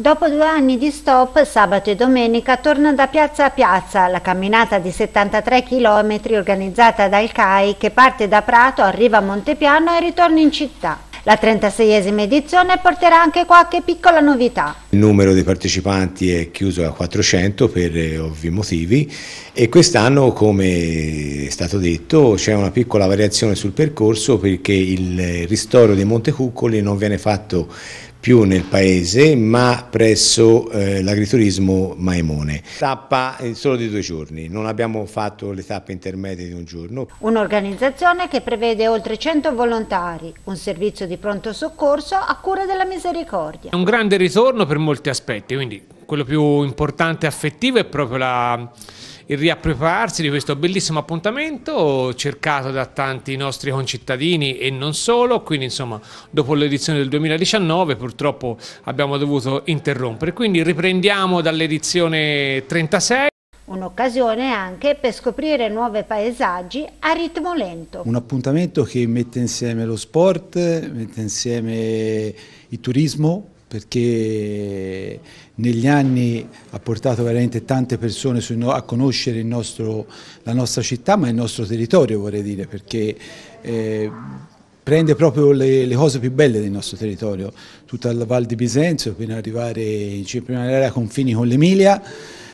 Dopo due anni di stop, sabato e domenica torna da piazza a piazza la camminata di 73 km organizzata dal CAI che parte da Prato, arriva a Montepiano e ritorna in città. La 36esima edizione porterà anche qualche piccola novità. Il numero dei partecipanti è chiuso a 400 per eh, ovvi motivi e quest'anno, come è stato detto, c'è una piccola variazione sul percorso perché il eh, ristoro dei Montecuccoli non viene fatto più nel paese, ma presso eh, l'agriturismo Maimone. Tappa solo di due giorni, non abbiamo fatto le tappe intermedie di un giorno. Un'organizzazione che prevede oltre 100 volontari, un servizio di pronto soccorso a cura della misericordia. Un grande ritorno per molti aspetti, quindi quello più importante e affettivo è proprio la il riappropriarsi di questo bellissimo appuntamento cercato da tanti nostri concittadini e non solo, quindi insomma dopo l'edizione del 2019 purtroppo abbiamo dovuto interrompere, quindi riprendiamo dall'edizione 36. Un'occasione anche per scoprire nuovi paesaggi a ritmo lento. Un appuntamento che mette insieme lo sport, mette insieme il turismo, perché negli anni ha portato veramente tante persone a conoscere nostro, la nostra città, ma il nostro territorio vorrei dire, perché eh, prende proprio le, le, cose più belle del nostro territorio, tutta la Val di Bisenzio, fino ad arrivare in circolazione a confini con l'Emilia,